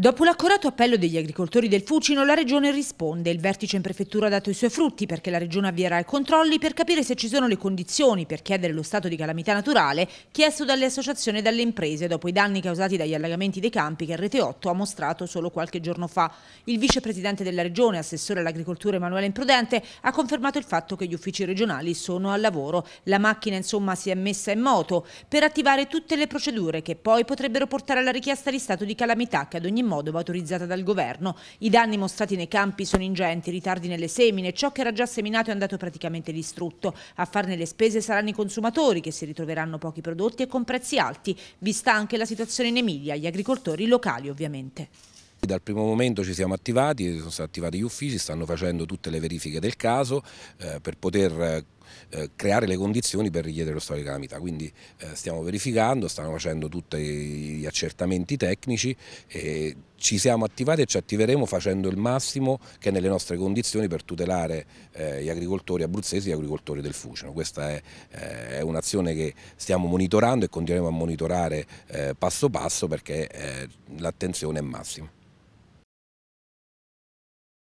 Dopo l'accorato appello degli agricoltori del Fucino, la Regione risponde. Il vertice in prefettura ha dato i suoi frutti perché la Regione avvierà i controlli per capire se ci sono le condizioni per chiedere lo stato di calamità naturale chiesto dalle associazioni e dalle imprese dopo i danni causati dagli allagamenti dei campi che Rete 8 ha mostrato solo qualche giorno fa. Il vicepresidente della Regione, assessore all'agricoltura Emanuele Imprudente, ha confermato il fatto che gli uffici regionali sono al lavoro. La macchina insomma si è messa in moto per attivare tutte le procedure che poi potrebbero portare alla richiesta di stato di calamità che ad ogni modo va autorizzata dal governo. I danni mostrati nei campi sono ingenti, ritardi nelle semine, ciò che era già seminato è andato praticamente distrutto. A farne le spese saranno i consumatori che si ritroveranno pochi prodotti e con prezzi alti, vista anche la situazione in Emilia, gli agricoltori locali ovviamente. Dal primo momento ci siamo attivati, sono stati attivati gli uffici, stanno facendo tutte le verifiche del caso eh, per poter eh, eh, creare le condizioni per richiedere lo stato di calamità. Quindi eh, stiamo verificando, stanno facendo tutti gli accertamenti tecnici, e ci siamo attivati e ci attiveremo facendo il massimo che è nelle nostre condizioni per tutelare eh, gli agricoltori abruzzesi e gli agricoltori del Fucino. Questa è, eh, è un'azione che stiamo monitorando e continueremo a monitorare eh, passo passo perché eh, l'attenzione è massima.